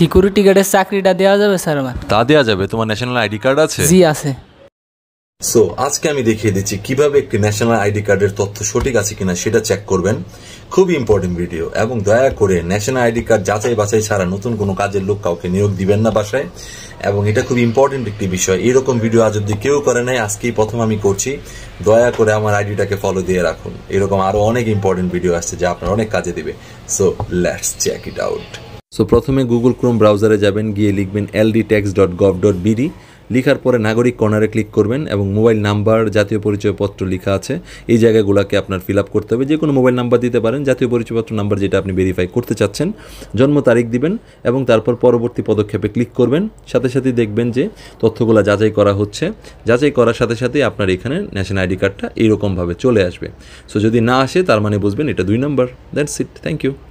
security গার্ডের চাকরিটা দেওয়া যাবে স্যার আমার তা দেওয়া যাবে তোমার ন্যাশনাল আইডি কার্ড আছে জি আছে সো আজকে আমি দেখিয়ে দিচ্ছি কিভাবে একটি ন্যাশনাল আইডি কার্ডের তথ্য সঠিক আছে কিনা সেটা চেক করবেন খুবই ইম্পর্টেন্ট ভিডিও এবং দয়া করে ন্যাশনাল আইডি কার্ড যাচাই বাছাই ছাড়া নতুন কোনো কাজের লোক কাউকে নিয়োগ দিবেন না বাসায় এবং এটা খুব ইম্পর্টেন্ট একটি বিষয় এরকম ভিডিও আজ অব্দি কেউ করে নাই আজকেই প্রথম আমি করছি দয়া করে আমার আইডিটাকে ফলো দিয়ে রাখুন এরকম আরও অনেক ইম্পর্টেন্ট ভিডিও আসছে যা আপনার অনেক কাজে দেবে so let's check it out so প্রথমে গুগল ক্রোম ব্রাউজারে যাবেন গিয়ে লিখবেন L D tax dot gov dot B D লিখার পরে নাগরিক কর্নারে ক্লিক করবেন এবং মোবাইল নাম্বার জাতীয় পরিচয়পত্র লেখা আছে এই জায়গাগুলোকে আপনার ফিল আপ করতে হবে যে কোনো মোবাইল নাম্বার দিতে পারেন জাতীয় পরিচয়পত্র নাম্বার যেটা আপনি ভেরিফাই করতে চাচ্ছেন জন্ম তারিখ দিবেন এবং তারপর পরবর্তী পদক্ষেপে ক্লিক করবেন সাথে সাথে দেখবেন যে তথ্যগুলো যাচাই করা হচ্ছে যাচাই করার সাথে সাথে আপনার এখানে ন্যাশনাল আইডি কার্ডটা এইরকমভাবে চলে আসবে সো যদি না আসে তার মানে বুঝবেন এটা দুই নম্বর দ্যাটস ইট থ্যাংক ইউ